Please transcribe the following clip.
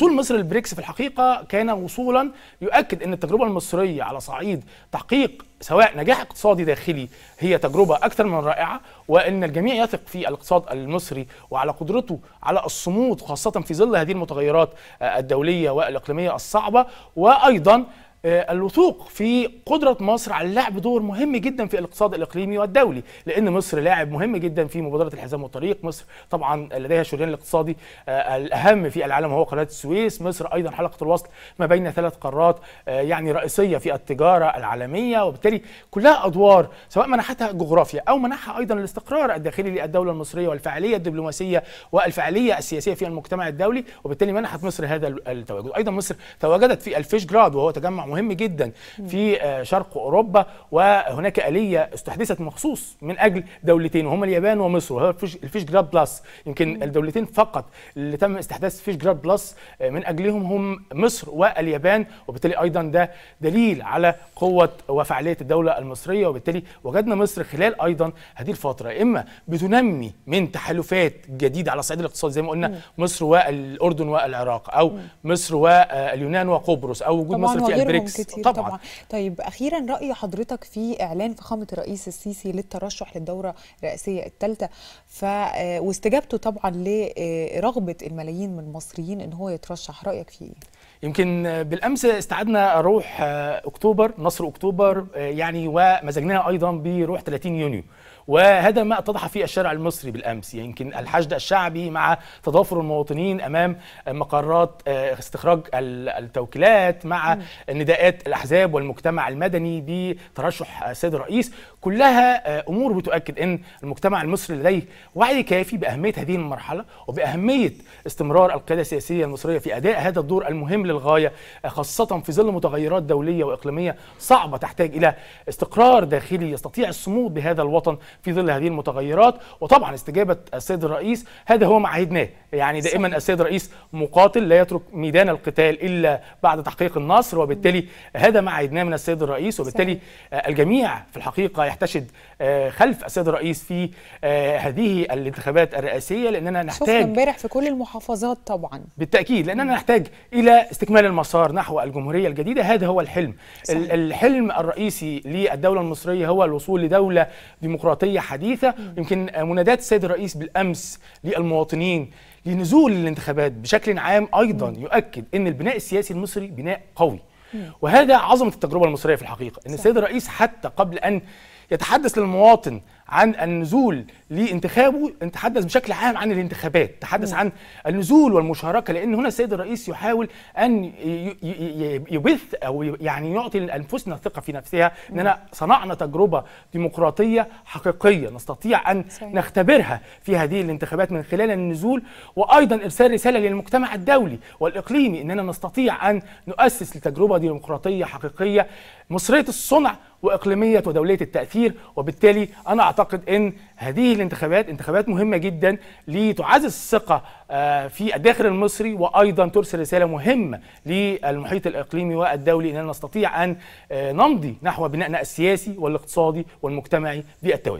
وصول مصر للبريكس في الحقيقه كان وصولا يؤكد ان التجربه المصريه على صعيد تحقيق سواء نجاح اقتصادي داخلي هي تجربه اكثر من رائعه وان الجميع يثق في الاقتصاد المصري وعلى قدرته على الصمود خاصه في ظل هذه المتغيرات آه، الدوليه والاقليميه الصعبه وايضا آه، الوثوق في قدرة مصر على لعب دور مهم جدا في الاقتصاد الإقليمي والدولي لأن مصر لاعب مهم جدا في مبادرة الحزام والطريق مصر طبعا لديها شريان الاقتصادي آه، الأهم في العالم هو قناة السويس مصر أيضا حلقة الوصل ما بين ثلاث قارات آه، يعني رئيسية في التجارة العالمية وبالتالي كلها أدوار سواء منحتها جغرافيا أو منحها أيضا الاستقرار الداخلي للدولة المصرية والفعالية الدبلوماسية والفعالية السياسية في المجتمع الدولي وبالتالي منحت مصر هذا التواجد أيضا مصر تواجدت في الفيش جراد وهو تجمع مهم جدا في آه، شرق اوروبا وهناك اليه استحدثت مخصوص من اجل دولتين وهما اليابان ومصر وهو الفيش جراب بلس يمكن الدولتين فقط اللي تم استحداث فيش جراب بلس آه، من اجلهم هم مصر واليابان وبالتالي ايضا ده دليل على قوه وفعاليه الدوله المصريه وبالتالي وجدنا مصر خلال ايضا هذه الفتره اما بتنمي من تحالفات جديده على الصعيد الاقتصادي زي ما قلنا مصر والاردن والعراق او مصر واليونان وقبرص او وجود مصر في البريكس ميكس كتير طبعا. طبعا طيب اخيرا راي حضرتك في اعلان فخامه الرئيس السيسي للترشح للدوره الرئاسيه الثالثه ف آه، واستجابته طبعا لرغبه آه، الملايين من المصريين ان هو يترشح رايك فيه يمكن آه، بالامس استعدنا روح اكتوبر نصر اكتوبر يعني ومزجناها ايضا بروح 30 يونيو وهذا ما اتضح فيه الشارع المصري بالامس يمكن يعني الحشد الشعبي مع تضافر المواطنين امام مقرات آه، استخراج التوكيلات مع نداءات الاحزاب والمجتمع المدني بترشح السيد الرئيس كلها آه، امور بتؤكد ان المجتمع المصري لديه وعي كافي باهميه هذه المرحله وباهميه استمرار القياده السياسيه المصريه في اداء هذا الدور المهم للغايه خاصه في ظل متغيرات دوليه واقليميه صعبه تحتاج الى استقرار داخلي يستطيع الصمود بهذا الوطن في ظل هذه المتغيرات وطبعا استجابه السيد الرئيس هذا هو ما عهدناه يعني دائما السيد الرئيس مقاتل لا يترك ميدان القتال الا بعد تحقيق النصر وبالتالي هذا ما عهدناه من السيد الرئيس وبالتالي آه، الجميع في الحقيقه يحتشد آه، خلف السيد الرئيس في آه، هذه الانتخابات الرئاسيه لاننا نحتاج امبارح في كل المحافظات طبعا بالتاكيد لاننا نحتاج الى استكمال المسار نحو الجمهوريه الجديده هذا هو الحلم صحيح. الحلم الرئيسي للدوله المصريه هو الوصول لدوله ديمقراطيه ديمقراطيه حديثه يمكن منادات السيد الرئيس بالامس للمواطنين لنزول الانتخابات بشكل عام ايضا يؤكد ان البناء السياسي المصري بناء قوي وهذا عظمه التجربه المصريه في الحقيقه ان السيد الرئيس حتى قبل ان يتحدث للمواطن عن النزول لانتخابه تحدث بشكل عام عن الانتخابات تحدث عن النزول والمشاركة لأن هنا السيد الرئيس يحاول أن يبث أو يعني يعطي أنفسنا الثقة في نفسها أننا صنعنا تجربة ديمقراطية حقيقية نستطيع أن نختبرها في هذه الانتخابات من خلال النزول وأيضا إرسال رسالة للمجتمع الدولي والإقليمي أننا نستطيع أن نؤسس لتجربة ديمقراطية حقيقية مصرية الصنع واقليميه ودوليه التاثير وبالتالي انا اعتقد ان هذه الانتخابات انتخابات مهمه جدا لتعزز الثقه آه، في الداخل المصري وايضا ترسل رساله مهمه للمحيط الاقليمي والدولي اننا نستطيع ان آه، نمضي نحو بنائنا السياسي والاقتصادي والمجتمعي بالتوازن